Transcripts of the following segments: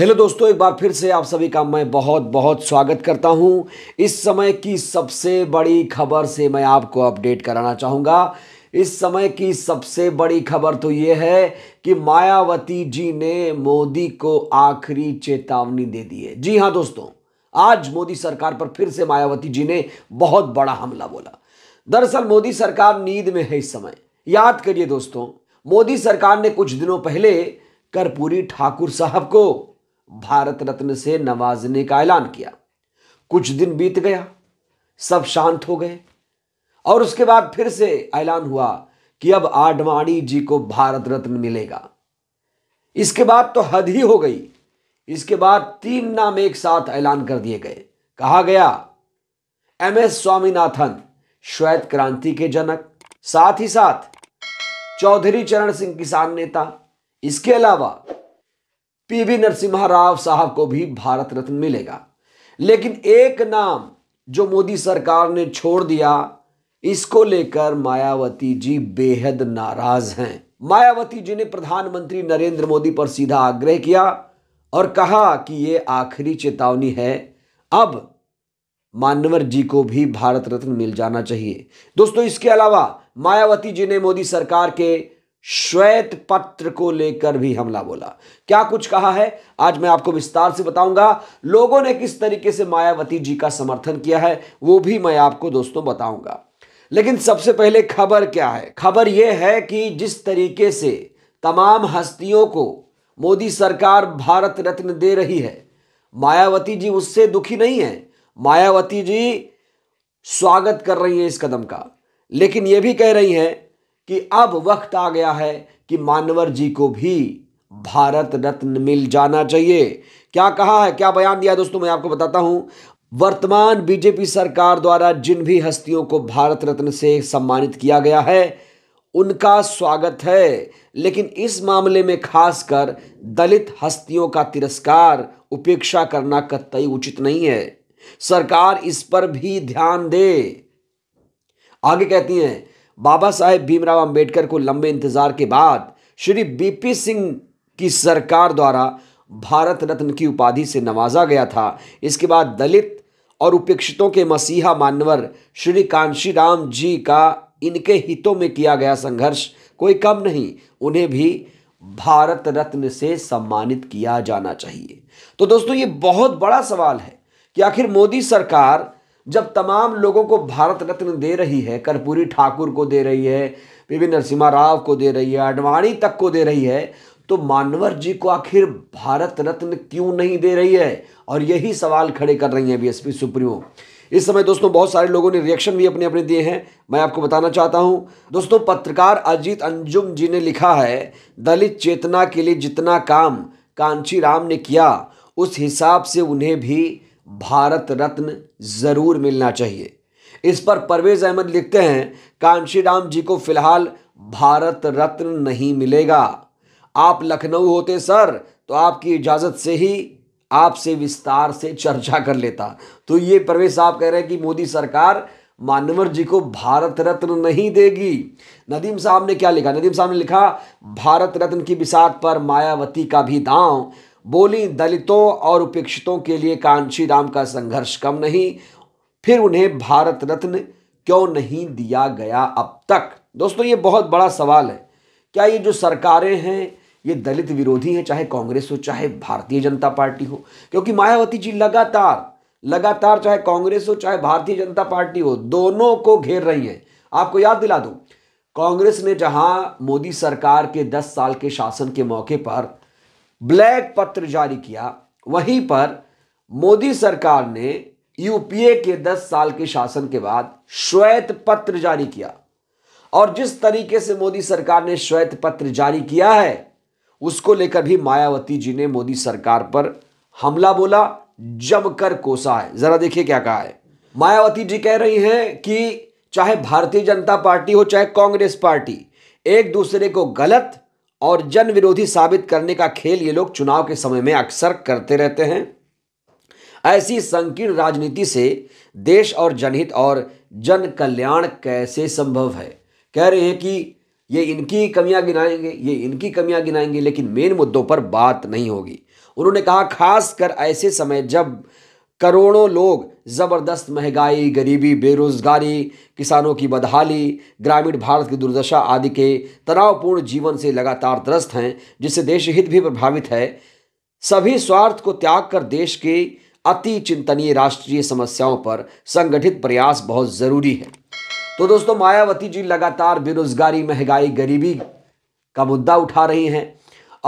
hello दोस्तों एक बार फिर से आप सभी का मैं बहुत बहुत स्वागत करता हूं इस समय की सबसे बड़ी खबर से मैं आपको अपडेट कराना चाहूंगा इस समय की सबसे बड़ी खबर तो ये है कि मायावती जी ने मोदी को आखिरी चेतावनी दे दी है जी हां दोस्तों आज मोदी सरकार पर फिर से मायावती जी ने बहुत बड़ा हमला बोला दरअसल मोदी सरकार नींद में है इस समय याद करिए दोस्तों मोदी सरकार ने कुछ दिनों पहले कर्पूरी ठाकुर साहब को भारत रत्न से नवाजने का ऐलान किया कुछ दिन बीत गया सब शांत हो गए और उसके बाद फिर से ऐलान हुआ कि अब आडवाणी जी को भारत रत्न मिलेगा इसके बाद तो हद ही हो गई इसके बाद तीन नाम एक साथ ऐलान कर दिए गए कहा गया एम एस स्वामीनाथन श्वेत क्रांति के जनक साथ ही साथ चौधरी चरण सिंह किसान नेता इसके अलावा पीवी नरसिम्हा राव साहब को भी भारत रत्न मिलेगा लेकिन एक नाम जो मोदी सरकार ने छोड़ दिया इसको लेकर मायावती जी बेहद नाराज हैं मायावती जी ने प्रधानमंत्री नरेंद्र मोदी पर सीधा आग्रह किया और कहा कि ये आखिरी चेतावनी है अब मानवर जी को भी भारत रत्न मिल जाना चाहिए दोस्तों इसके अलावा मायावती जी ने मोदी सरकार के श्वेत पत्र को लेकर भी हमला बोला क्या कुछ कहा है आज मैं आपको विस्तार से बताऊंगा लोगों ने किस तरीके से मायावती जी का समर्थन किया है वो भी मैं आपको दोस्तों बताऊंगा लेकिन सबसे पहले खबर क्या है खबर यह है कि जिस तरीके से तमाम हस्तियों को मोदी सरकार भारत रत्न दे रही है मायावती जी उससे दुखी नहीं है मायावती जी स्वागत कर रही है इस कदम का लेकिन यह भी कह रही हैं कि अब वक्त आ गया है कि मानवर जी को भी भारत रत्न मिल जाना चाहिए क्या कहा है क्या बयान दिया दोस्तों मैं आपको बताता हूं वर्तमान बीजेपी सरकार द्वारा जिन भी हस्तियों को भारत रत्न से सम्मानित किया गया है उनका स्वागत है लेकिन इस मामले में खासकर दलित हस्तियों का तिरस्कार उपेक्षा करना कतई उचित नहीं है सरकार इस पर भी ध्यान दे आगे कहती हैं बाबा साहेब भीमराव अंबेडकर को लंबे इंतजार के बाद श्री बीपी सिंह की सरकार द्वारा भारत रत्न की उपाधि से नवाजा गया था इसके बाद दलित और उपेक्षितों के मसीहा मानवर श्री कांशी राम जी का इनके हितों में किया गया संघर्ष कोई कम नहीं उन्हें भी भारत रत्न से सम्मानित किया जाना चाहिए तो दोस्तों ये बहुत बड़ा सवाल है कि आखिर मोदी सरकार जब तमाम लोगों को भारत रत्न दे रही है कर्पूरी ठाकुर को दे रही है पी नरसिम्हा राव को दे रही है अडवाणी तक को दे रही है तो मानवर जी को आखिर भारत रत्न क्यों नहीं दे रही है और यही सवाल खड़े कर रही हैं बीएसपी सुप्रीमो इस समय दोस्तों बहुत सारे लोगों ने रिएक्शन भी अपने अपने दिए हैं मैं आपको बताना चाहता हूं दोस्तों पत्रकार अजीत अंजुम जी ने लिखा है दलित चेतना के लिए जितना काम कांची राम ने किया उस हिसाब से उन्हें भी भारत रत्न ज़रूर मिलना चाहिए इस पर परवेज़ अहमद लिखते हैं कांशी राम जी को फिलहाल भारत रत्न नहीं मिलेगा आप लखनऊ होते सर तो आपकी इजाज़त से ही आपसे विस्तार से चर्चा कर लेता तो ये परवेज साहब कह रहे हैं कि मोदी सरकार मानवर जी को भारत रत्न नहीं देगी नदीम साहब ने क्या लिखा नदीम साहब ने लिखा भारत रत्न की बिसात पर मायावती का भी दांव बोली दलितों और उपेक्षितों के लिए कांशी राम का संघर्ष कम नहीं फिर उन्हें भारत रत्न क्यों नहीं दिया गया अब तक दोस्तों ये बहुत बड़ा सवाल है क्या ये जो सरकारें हैं ये दलित विरोधी हैं चाहे कांग्रेस हो चाहे भारतीय जनता पार्टी हो क्योंकि मायावती जी लगातार लगातार चाहे कांग्रेस हो चाहे भारतीय जनता पार्टी हो दोनों को घेर रही हैं आपको याद दिला दूं कांग्रेस ने जहां मोदी सरकार के 10 साल के शासन के मौके पर ब्लैक पत्र जारी किया वहीं पर मोदी सरकार ने यूपीए के 10 साल के शासन के बाद श्वेत पत्र जारी किया और जिस तरीके से मोदी सरकार ने श्वेत पत्र जारी किया है उसको लेकर भी मायावती जी ने मोदी सरकार पर हमला बोला जमकर कोसा है जरा देखिए क्या कहा है मायावती जी कह रही हैं कि चाहे भारतीय जनता पार्टी हो चाहे कांग्रेस पार्टी एक दूसरे को गलत और जन विरोधी साबित करने का खेल ये लोग चुनाव के समय में अक्सर करते रहते हैं ऐसी संकीर्ण राजनीति से देश और जनहित और जन कल्याण कैसे संभव है कह रहे हैं कि ये इनकी कमियां गिनाएंगे ये इनकी कमियां गिनाएंगे लेकिन मेन मुद्दों पर बात नहीं होगी उन्होंने कहा खासकर ऐसे समय जब करोड़ों लोग ज़बरदस्त महंगाई गरीबी बेरोज़गारी किसानों की बदहाली ग्रामीण भारत की दुर्दशा आदि के तनावपूर्ण जीवन से लगातार त्रस्त हैं जिससे देश हित भी प्रभावित है सभी स्वार्थ को त्याग कर देश के अति चिंतनीय राष्ट्रीय समस्याओं पर संगठित प्रयास बहुत ज़रूरी है तो दोस्तों मायावती जी लगातार बेरोजगारी महंगाई गरीबी का मुद्दा उठा रही हैं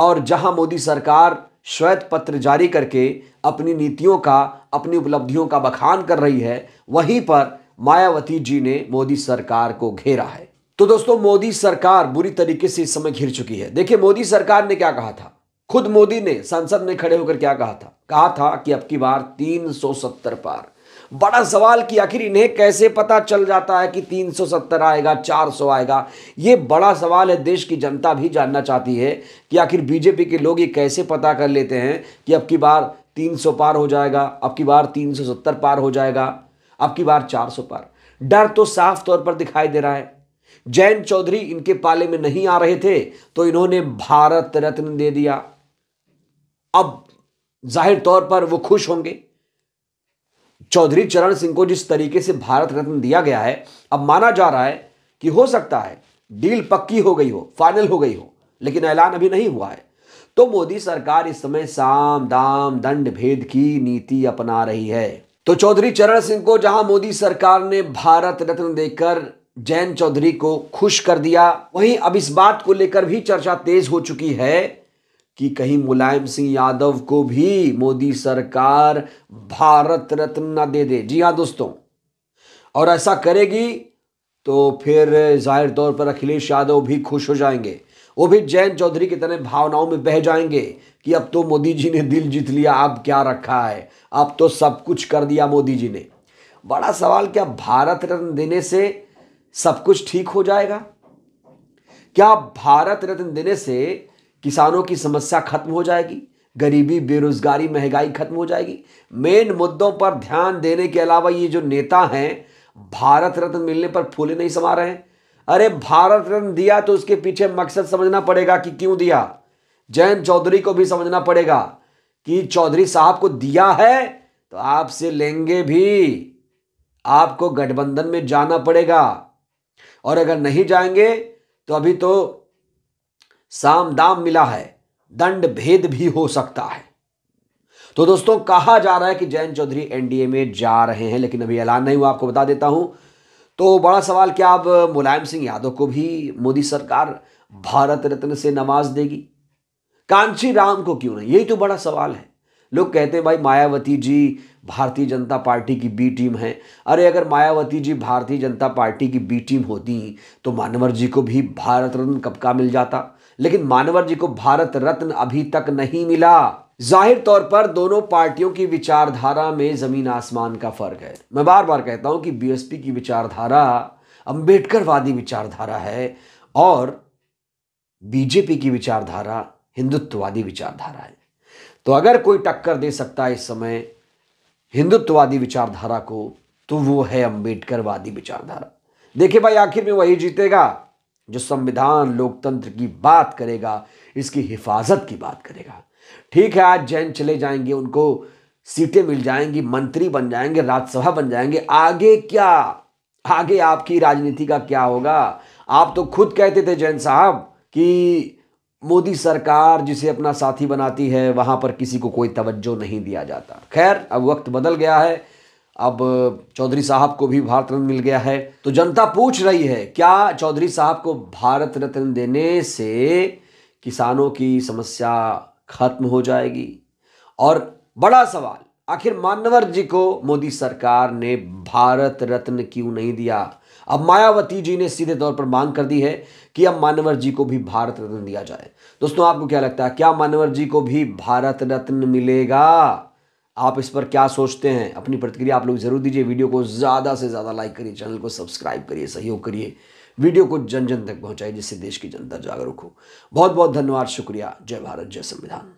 और जहां मोदी सरकार श्वेत पत्र जारी करके अपनी नीतियों का अपनी उपलब्धियों का बखान कर रही है वहीं पर मायावती जी ने मोदी सरकार को घेरा है तो दोस्तों मोदी सरकार बुरी तरीके से इस समय घिर चुकी है देखिए मोदी सरकार ने क्या कहा था खुद मोदी ने संसद में खड़े होकर क्या कहा था कहा था कि अब की बार तीन पार बड़ा सवाल कि आखिर इन्हें कैसे पता चल जाता है कि 370 आएगा 400 आएगा ये बड़ा सवाल है देश की जनता भी जानना चाहती है कि आखिर बीजेपी के लोग ये कैसे पता कर लेते हैं कि अब की बार 300 पार हो जाएगा अब की बार 370 पार हो जाएगा अब की बार 400 पार डर तो साफ तौर पर दिखाई दे रहा है जैन चौधरी इनके पाले में नहीं आ रहे थे तो इन्होंने भारत रत्न दे दिया अब जाहिर तौर पर वो खुश होंगे चौधरी चरण सिंह को जिस तरीके से भारत रत्न दिया गया है अब माना जा रहा है कि हो सकता है डील पक्की हो गई हो फाइनल हो गई हो लेकिन ऐलान अभी नहीं हुआ है तो मोदी सरकार इस समय साम दाम दंड भेद की नीति अपना रही है तो चौधरी चरण सिंह को जहां मोदी सरकार ने भारत रत्न देकर जैन चौधरी को खुश कर दिया वहीं अब इस बात को लेकर भी चर्चा तेज हो चुकी है कि कहीं मुलायम सिंह यादव को भी मोदी सरकार भारत रत्न न दे दे जी हाँ दोस्तों और ऐसा करेगी तो फिर जाहिर तौर पर अखिलेश यादव भी खुश हो जाएंगे वो भी जयंत चौधरी की तरह भावनाओं में बह जाएंगे कि अब तो मोदी जी ने दिल जीत लिया अब क्या रखा है अब तो सब कुछ कर दिया मोदी जी ने बड़ा सवाल क्या भारत रत्न देने से सब कुछ ठीक हो जाएगा क्या भारत रत्न देने से किसानों की समस्या खत्म हो जाएगी गरीबी बेरोजगारी महंगाई खत्म हो जाएगी मेन मुद्दों पर ध्यान देने के अलावा ये जो नेता हैं भारत रत्न मिलने पर फूले नहीं समा रहे हैं अरे भारत रत्न दिया तो उसके पीछे मकसद समझना पड़ेगा कि क्यों दिया जयंत चौधरी को भी समझना पड़ेगा कि चौधरी साहब को दिया है तो आपसे लेंगे भी आपको गठबंधन में जाना पड़ेगा और अगर नहीं जाएंगे तो अभी तो साम दाम मिला है दंड भेद भी हो सकता है तो दोस्तों कहा जा रहा है कि जयंत चौधरी एनडीए में जा रहे हैं लेकिन अभी ऐलान नहीं हुआ आपको बता देता हूं तो बड़ा सवाल क्या अब मुलायम सिंह यादव को भी मोदी सरकार भारत रत्न से नमाज देगी कांची राम को क्यों नहीं यही तो बड़ा सवाल है लोग कहते हैं भाई मायावती जी भारतीय जनता पार्टी की बी टीम है अरे अगर मायावती जी भारतीय जनता पार्टी की बी टीम होती तो मानवर जी को भी भारत रत्न कब का मिल जाता लेकिन मानवर जी को भारत रत्न अभी तक नहीं मिला जाहिर तौर पर दोनों पार्टियों की विचारधारा में जमीन आसमान का फर्क है मैं बार बार कहता हूं कि बीएसपी की विचारधारा अंबेडकरवादी विचारधारा है और बीजेपी की विचारधारा हिंदुत्ववादी विचारधारा है तो अगर कोई टक्कर दे सकता है इस समय हिंदुत्ववादी विचारधारा को तो वो है अंबेडकरवादी विचारधारा देखिए भाई आखिर में वही जीतेगा जो संविधान लोकतंत्र की बात करेगा इसकी हिफाजत की बात करेगा ठीक है आज जैन चले जाएंगे उनको सीटें मिल जाएंगी मंत्री बन जाएंगे राज्यसभा बन जाएंगे आगे क्या आगे आपकी राजनीति का क्या होगा आप तो खुद कहते थे जैन साहब कि मोदी सरकार जिसे अपना साथी बनाती है वहां पर किसी को कोई तवज्जो नहीं दिया जाता खैर अब वक्त बदल गया है अब चौधरी साहब को भी भारत रत्न मिल गया है तो जनता पूछ रही है क्या चौधरी साहब को भारत रत्न देने से किसानों की समस्या खत्म हो जाएगी और बड़ा सवाल आखिर मानवर जी को मोदी सरकार ने भारत रत्न क्यों नहीं दिया अब मायावती जी ने सीधे तौर पर मांग कर दी है कि अब मानवर जी को भी भारत रत्न दिया जाए दोस्तों आपको क्या लगता है क्या मानवर जी को भी भारत रत्न मिलेगा आप इस पर क्या सोचते हैं अपनी प्रतिक्रिया आप लोग जरूर दीजिए वीडियो को ज़्यादा से ज़्यादा लाइक करिए चैनल को सब्सक्राइब करिए सहयोग करिए वीडियो को जन जन तक पहुंचाइए जिससे देश की जनता जागरूक हो बहुत बहुत धन्यवाद शुक्रिया जय भारत जय संविधान